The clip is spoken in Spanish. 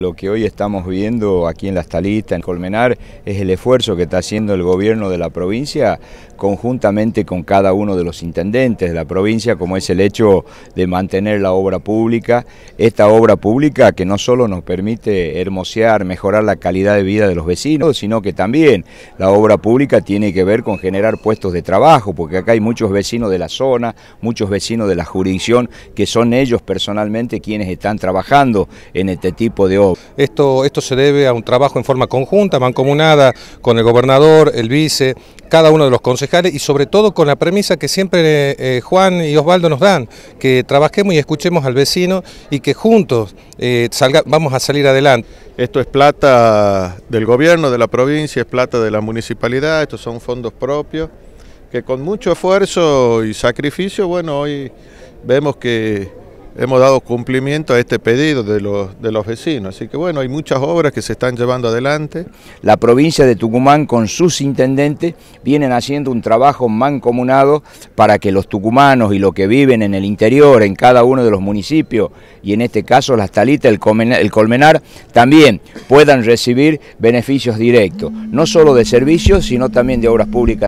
Lo que hoy estamos viendo aquí en Las Talitas, en Colmenar, es el esfuerzo que está haciendo el gobierno de la provincia conjuntamente con cada uno de los intendentes de la provincia, como es el hecho de mantener la obra pública, esta obra pública que no solo nos permite hermosear, mejorar la calidad de vida de los vecinos, sino que también la obra pública tiene que ver con generar puestos de trabajo, porque acá hay muchos vecinos de la zona, muchos vecinos de la jurisdicción, que son ellos personalmente quienes están trabajando en este tipo de obras. Esto, esto se debe a un trabajo en forma conjunta, mancomunada, con el gobernador, el vice, cada uno de los concejales y sobre todo con la premisa que siempre eh, Juan y Osvaldo nos dan, que trabajemos y escuchemos al vecino y que juntos eh, salga, vamos a salir adelante. Esto es plata del gobierno de la provincia, es plata de la municipalidad, estos son fondos propios, que con mucho esfuerzo y sacrificio, bueno, hoy vemos que hemos dado cumplimiento a este pedido de los, de los vecinos. Así que bueno, hay muchas obras que se están llevando adelante. La provincia de Tucumán con sus intendentes vienen haciendo un trabajo mancomunado para que los tucumanos y los que viven en el interior, en cada uno de los municipios, y en este caso las talitas, el colmenar también puedan recibir beneficios directos, no solo de servicios, sino también de obras públicas.